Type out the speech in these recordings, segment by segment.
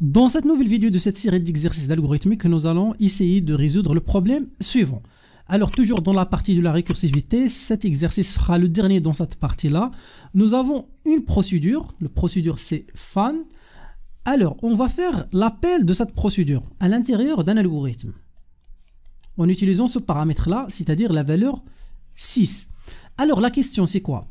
Dans cette nouvelle vidéo de cette série d'exercices d'algorithmique, nous allons essayer de résoudre le problème suivant. Alors toujours dans la partie de la récursivité, cet exercice sera le dernier dans cette partie-là. Nous avons une procédure, La procédure c'est fan. Alors on va faire l'appel de cette procédure à l'intérieur d'un algorithme en utilisant ce paramètre-là, c'est-à-dire la valeur 6. Alors la question c'est quoi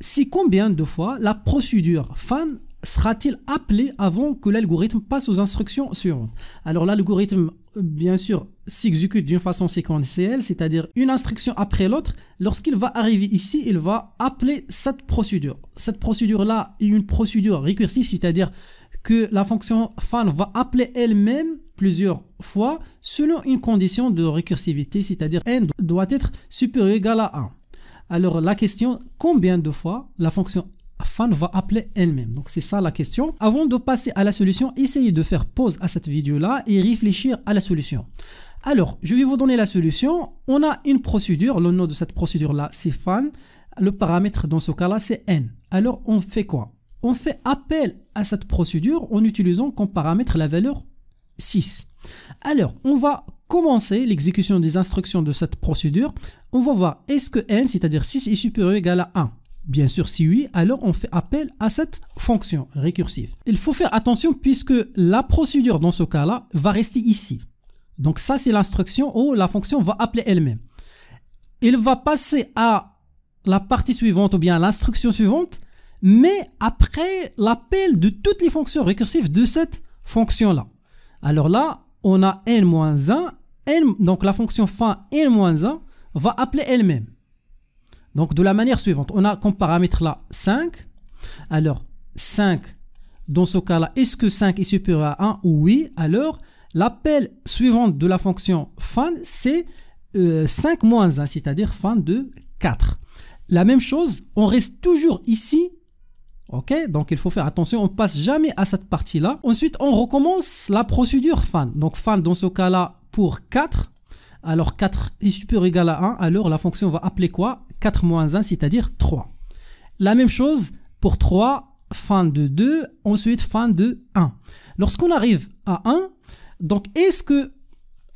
Si combien de fois la procédure fan sera-t-il appelé avant que l'algorithme passe aux instructions suivantes Alors l'algorithme, bien sûr, s'exécute d'une façon séquentielle, c'est-à-dire une instruction après l'autre. Lorsqu'il va arriver ici, il va appeler cette procédure. Cette procédure-là est une procédure récursive, c'est-à-dire que la fonction fan va appeler elle-même plusieurs fois selon une condition de récursivité, c'est-à-dire n doit être supérieur ou égal à 1. Alors la question, combien de fois la fonction Fan va appeler elle-même. Donc c'est ça la question. Avant de passer à la solution, essayez de faire pause à cette vidéo-là et réfléchir à la solution. Alors, je vais vous donner la solution. On a une procédure. Le nom de cette procédure-là, c'est fan. Le paramètre dans ce cas-là, c'est n. Alors, on fait quoi On fait appel à cette procédure en utilisant comme paramètre la valeur 6. Alors, on va commencer l'exécution des instructions de cette procédure. On va voir est-ce que n, c'est-à-dire 6, est supérieur ou égal à 1. Bien sûr, si oui, alors on fait appel à cette fonction récursive. Il faut faire attention puisque la procédure dans ce cas-là va rester ici. Donc ça, c'est l'instruction où la fonction va appeler elle-même. Il va passer à la partie suivante ou bien l'instruction suivante, mais après l'appel de toutes les fonctions récursives de cette fonction-là. Alors là, on a n-1, donc la fonction fin n-1 va appeler elle-même. Donc de la manière suivante, on a comme paramètre là 5. Alors 5, dans ce cas-là, est-ce que 5 est supérieur à 1 Oui, alors l'appel suivant de la fonction fan, c'est 5 euh, moins 1, c'est-à-dire fan de 4. La même chose, on reste toujours ici Ok, donc il faut faire attention, on ne passe jamais à cette partie-là. Ensuite, on recommence la procédure fan. Donc fan dans ce cas-là pour 4. Alors 4 est supérieur ou égal à 1, alors la fonction va appeler quoi 4 moins 1, c'est-à-dire 3. La même chose pour 3, fin de 2, ensuite fin de 1. Lorsqu'on arrive à 1, donc est-ce que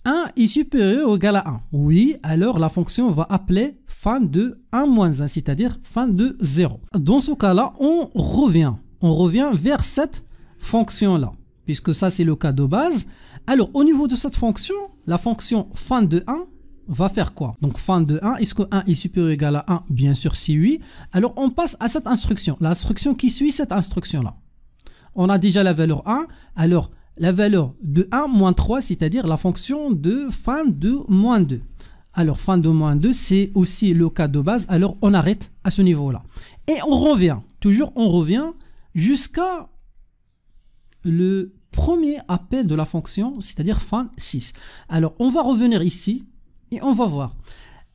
1 est supérieur ou égal à 1 Oui, alors la fonction va appeler fin de 1 moins 1, c'est-à-dire fin de 0. Dans ce cas-là, on revient. On revient vers cette fonction-là, puisque ça c'est le cas de base. Alors au niveau de cette fonction, la fonction fin de 1, va faire quoi Donc fin de 1, est-ce que 1 est supérieur ou égal à 1 Bien sûr, si oui. Alors on passe à cette instruction, l'instruction qui suit cette instruction-là. On a déjà la valeur 1, alors la valeur de 1 moins 3, c'est-à-dire la fonction de fin de moins 2. Alors fin de moins 2, c'est aussi le cas de base, alors on arrête à ce niveau-là. Et on revient, toujours on revient jusqu'à le premier appel de la fonction, c'est-à-dire fin 6. Alors on va revenir ici on va voir.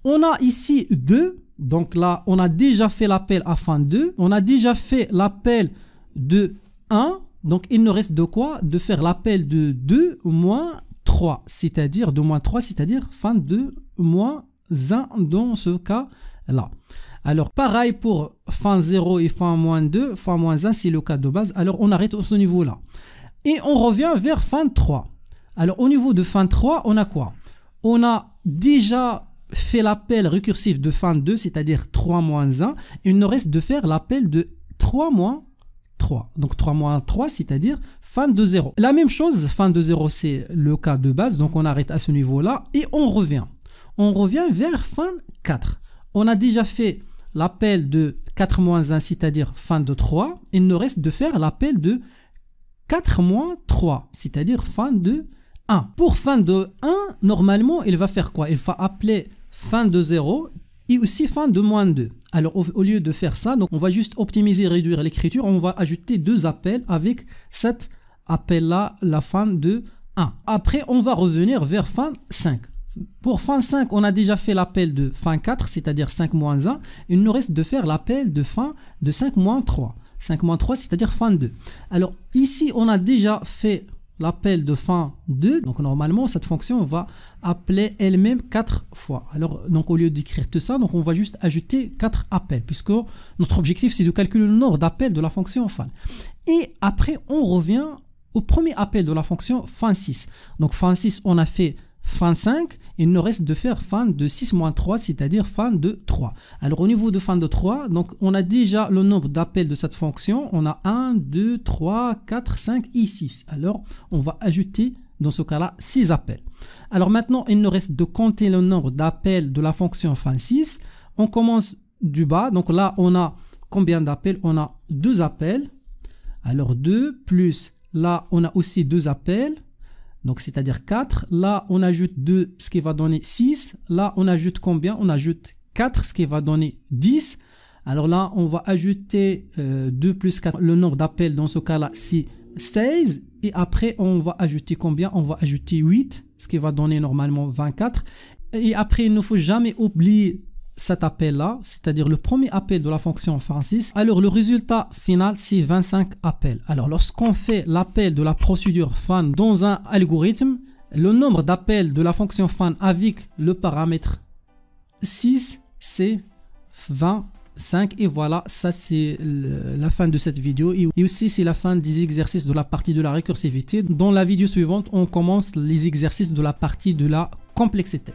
On a ici 2. Donc là, on a déjà fait l'appel à fin 2. On a déjà fait l'appel de 1. Donc il nous reste de quoi De faire l'appel de 2 moins 3. C'est-à-dire de moins 3, c'est-à-dire fin 2 moins 1 dans ce cas-là. Alors pareil pour fin 0 et fin moins 2. Fin moins 1, c'est le cas de base. Alors on arrête à ce niveau-là. Et on revient vers fin 3. Alors au niveau de fin 3, on a quoi On a déjà fait l'appel récursif de fin 2, c'est-à-dire 3 moins 1, il nous reste de faire l'appel de 3 moins 3. Donc 3 moins 3, c'est-à-dire fin de 0. La même chose, fin de 0, c'est le cas de base, donc on arrête à ce niveau-là et on revient. On revient vers fin 4. On a déjà fait l'appel de 4 moins 1, c'est-à-dire fin de 3. Il nous reste de faire l'appel de 4 moins 3, c'est-à-dire fin de 3. Pour fin de 1, normalement, il va faire quoi Il va appeler fin de 0 et aussi fin de moins 2. Alors au, lieu de faire ça, donc on va juste optimiser, et réduire l'écriture, on va ajouter deux appels avec cet appel-là, la fin de 1. Après, on va revenir vers fin 5. Pour fin 5, on a déjà fait l'appel de fin 4, c'est-à-dire 5 moins 1. Il nous reste de faire l'appel de fin de 5 moins 3. 5 moins 3, c'est-à-dire fin 2. Alors ici, on a déjà fait l'appel de fin 2. Donc normalement, cette fonction va appeler elle-même 4 fois. Alors donc au lieu d'écrire tout ça, donc on va juste ajouter 4 appels puisque notre objectif c'est de calculer le nombre d'appels de la fonction fin Et après, on revient au premier appel de la fonction fin 6 Donc fin 6 on a fait fin 5, il nous reste de faire fin de 6 moins 3, c'est-à-dire fin de 3. Alors au niveau de fin de 3, donc on a déjà le nombre d'appels de cette fonction, on a 1, 2, 3, 4, 5 et 6. Alors on va ajouter dans ce cas-là 6 appels. Alors maintenant, il nous reste de compter le nombre d'appels de la fonction fin 6. On commence du bas, donc là on a combien d'appels On a 2 appels. Alors 2 plus, là on a aussi 2 appels donc, c'est-à-dire 4. Là, on ajoute 2, ce qui va donner 6. Là, on ajoute combien On ajoute 4, ce qui va donner 10. Alors là, on va ajouter 2 euh, plus 4. Le nombre d'appels, dans ce cas-là, c'est 16. Et après, on va ajouter combien On va ajouter 8, ce qui va donner normalement 24. Et après, il ne faut jamais oublier cet appel-là, c'est-à-dire le premier appel de la fonction Francis, alors le résultat final, c'est 25 appels. Alors, lorsqu'on fait l'appel de la procédure fan dans un algorithme, le nombre d'appels de la fonction fan avec le paramètre 6, c'est 25. Et voilà, ça c'est la fin de cette vidéo. Et aussi, c'est la fin des exercices de la partie de la récursivité. Dans la vidéo suivante, on commence les exercices de la partie de la complexité.